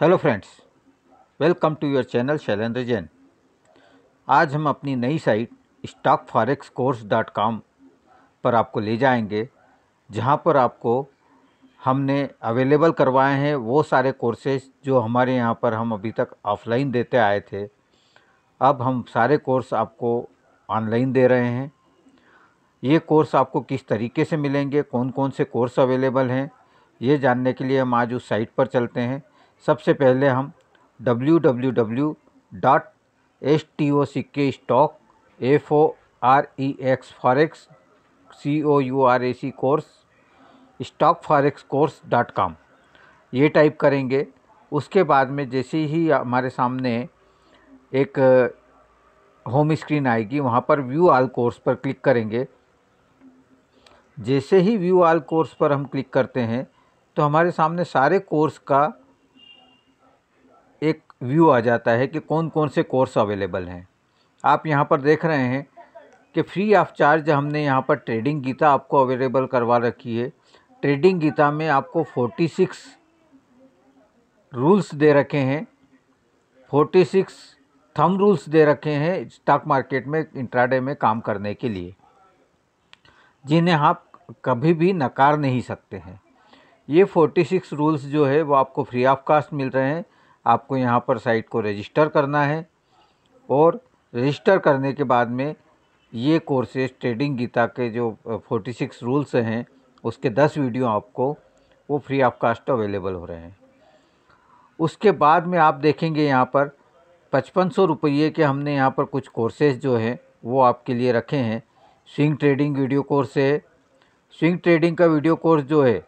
hello friends welcome to your channel Shailendra Jain आज हम अपनी नई site stock forex course dot com पर आपको ले जाएंगे जहां पर आपको हमने अवेलेबल करवाए हैं वो सारे कोर्सेज जो हमारे यहां पर हम अभी तक ऑफलाइन देते आए थे अब हम सारे कोर्स आपको ऑनलाइन दे रहे हैं ये कोर्स आपको किस तरीके से मिलेंगे कौन कौन से कोर्स अवेलेबल हैं ये जानने के लिए हम आज उस साइट पर चलते हैं सबसे पहले हम W W W dot S T O C K stock F O R E X forex C O U R A C course stock forex course dot com ये टाइप करेंगे उसके बाद में जैसे ही हमारे सामने एक होम स्क्रीन आएगी वहाँ पर व्यू आल कोर्स पर क्लिक करेंगे जैसे ही व्यू आल कोर्स पर हम क्लिक करते हैं तो हमारे सामने सारे कोर्स का व्यू आ जाता है कि कौन कौन से कोर्स अवेलेबल हैं आप यहाँ पर देख रहे हैं कि फ्री ऑफ चार्ज हमने यहाँ पर ट्रेडिंग गीता आपको अवेलेबल करवा रखी है ट्रेडिंग गीता में आपको 46 रूल्स दे रखे हैं 46 थम रूल्स दे रखे हैं स्टॉक मार्केट में इंट्राडे में काम करने के लिए जिन्हें आप कभी भी नकार नहीं सकते हैं ये 46 रूल्स जो है वो आपको फ्री ऑफ कास्ट मिल रहे हैं आपको यहाँ पर साइट को रजिस्टर करना है और रजिस्टर करने के बाद में ये कोर्सेज ट्रेडिंग गीता के जो फोर्टी सिक्स रूल्स हैं उसके दस वीडियो आपको वो फ्री ऑफ कास्ट अवेलेबल हो रहे हैं उसके बाद में आप देखेंगे यहाँ पर पचपन सौ रुपये के हमने यहाँ पर कुछ कोर्सेज जो हैं वो आपके लिए रखे हैं स्विंग ट्रेडिंग वीडियो कोर्स है स्विंग ट्रेडिंग का वीडियो कोर्स जो है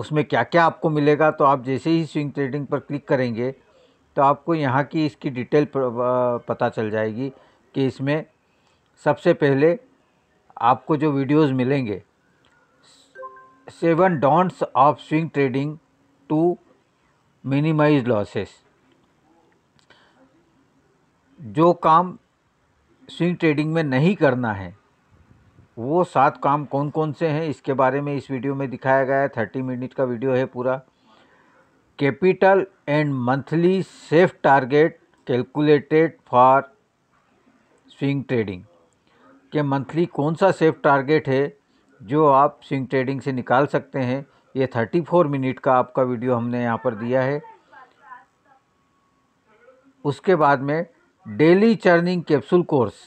उसमें क्या क्या आपको मिलेगा तो आप जैसे ही स्विंग ट्रेडिंग पर क्लिक करेंगे तो आपको यहाँ की इसकी डिटेल पता चल जाएगी कि इसमें सबसे पहले आपको जो वीडियोस मिलेंगे seven don'ts of swing trading to minimize losses जो काम स्विंग ट्रेडिंग में नहीं करना है वो सात काम कौन कौन से हैं इसके बारे में इस वीडियो में दिखाया गया है थर्टी मिनट का वीडियो है पूरा capital and monthly safe target calculated for swing trading के मंथली कौन सा सेफ टारगेट है जो आप स्विंग ट्रेडिंग से निकाल सकते हैं ये थर्टी फोर मिनट का आपका वीडियो हमने यहाँ पर दिया है उसके बाद में daily churning capsule course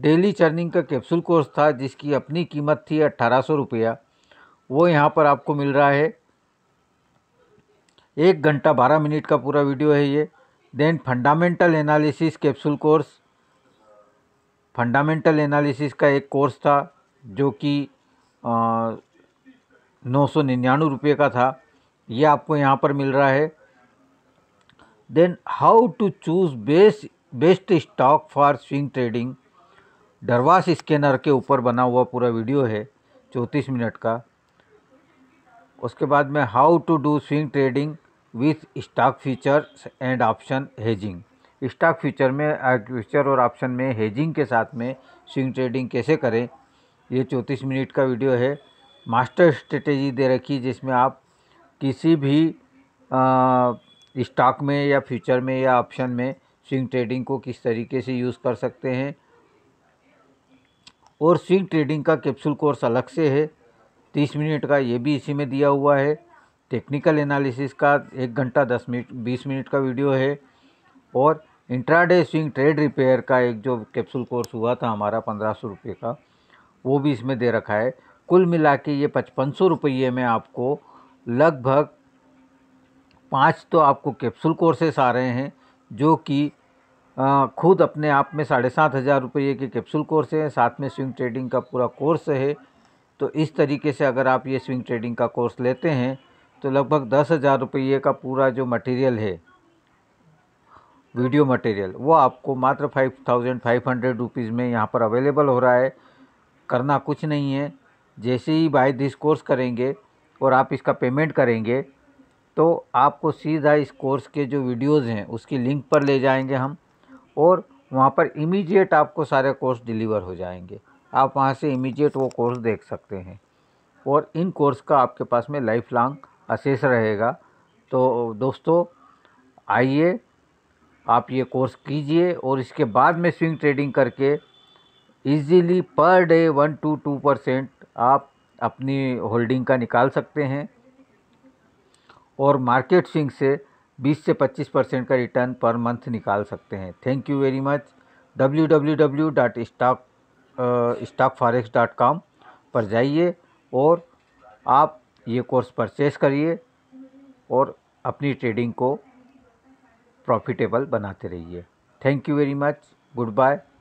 daily churning का कैप्सूल कोर्स था जिसकी अपनी कीमत थी अट्ठारह सौ रुपया वो यहाँ पर आपको मिल रहा है एक घंटा बारह मिनट का पूरा वीडियो है ये then fundamental analysis capsule course fundamental analysis का एक कोर्स था जो कि नौ सौ निन्यानवे रुपये का था ये आपको यहाँ पर मिल रहा है then how to choose best best stock for swing trading Darvas scanner के ऊपर बना हुआ पूरा वीडियो है चौंतीस मिनट का उसके बाद में how to do swing trading with stock futures and option hedging stock future में फीचर uh, और ऑप्शन में हेजिंग के साथ में स्विंग ट्रेडिंग कैसे करें ये चौंतीस मिनट का वीडियो है मास्टर स्ट्रेटेजी दे रखी जिसमें आप किसी भी स्टॉक uh, में या फ्यूचर में या ऑप्शन में स्विंग ट्रेडिंग को किस तरीके से यूज़ कर सकते हैं और स्विंग ट्रेडिंग का कैप्सूल कोर्स अलग से है तीस मिनट का ये भी इसी में दिया हुआ है टेक्निकल एनालिसिस का एक घंटा दस मिनट बीस मिनट का वीडियो है और इंट्राडे स्विंग ट्रेड रिपेयर का एक जो कैप्सूल कोर्स हुआ था हमारा पंद्रह सौ रुपये का वो भी इसमें दे रखा है कुल मिला के ये पचपन सौ रुपये में आपको लगभग पाँच तो आपको कैप्सूल कोर्सेस आ रहे हैं जो कि खुद अपने आप में साढ़े सात हज़ार रुपये के कैप्सूल कोर्स है साथ में स्विंग ट्रेडिंग का पूरा कोर्स है तो इस तरीके से अगर आप ये स्विंग ट्रेडिंग का कोर्स लेते हैं तो लगभग दस हज़ार रुपये का पूरा जो मटेरियल है वीडियो मटेरियल वो आपको मात्र five thousand five hundred rupees में यहाँ पर अवेलेबल हो रहा है करना कुछ नहीं है जैसे ही बाय दिस कोर्स करेंगे और आप इसका पेमेंट करेंगे तो आपको सीधा इस कोर्स के जो वीडियोज़ हैं उसकी लिंक पर ले जाएंगे हम और वहाँ पर इमीडिएट आपको सारे कोर्स डिलीवर हो जाएंगे आप वहाँ से इमीडिएट वो कोर्स देख सकते हैं और इन कोर्स का आपके पास में लाइफ लॉन्ग असेस रहेगा तो दोस्तों आइए आप ये कोर्स कीजिए और इसके बाद में स्विंग ट्रेडिंग करके easily per day one to two percent आप अपनी होल्डिंग का निकाल सकते हैं और मार्केट स्विंग से 20 से 25 परसेंट का रिटर्न पर मंथ निकाल सकते हैं thank you very much W W W dot stock stock forex dot com पर जाइए और आप ये कोर्स परचेस करिए और अपनी ट्रेडिंग को प्रॉफिटेबल बनाते रहिए thank you very much good bye